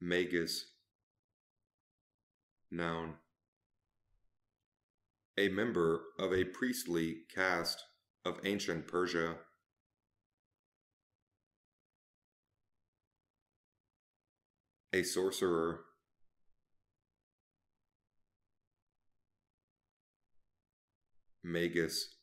Magus. Noun. A member of a priestly caste of ancient Persia. A sorcerer. Magus.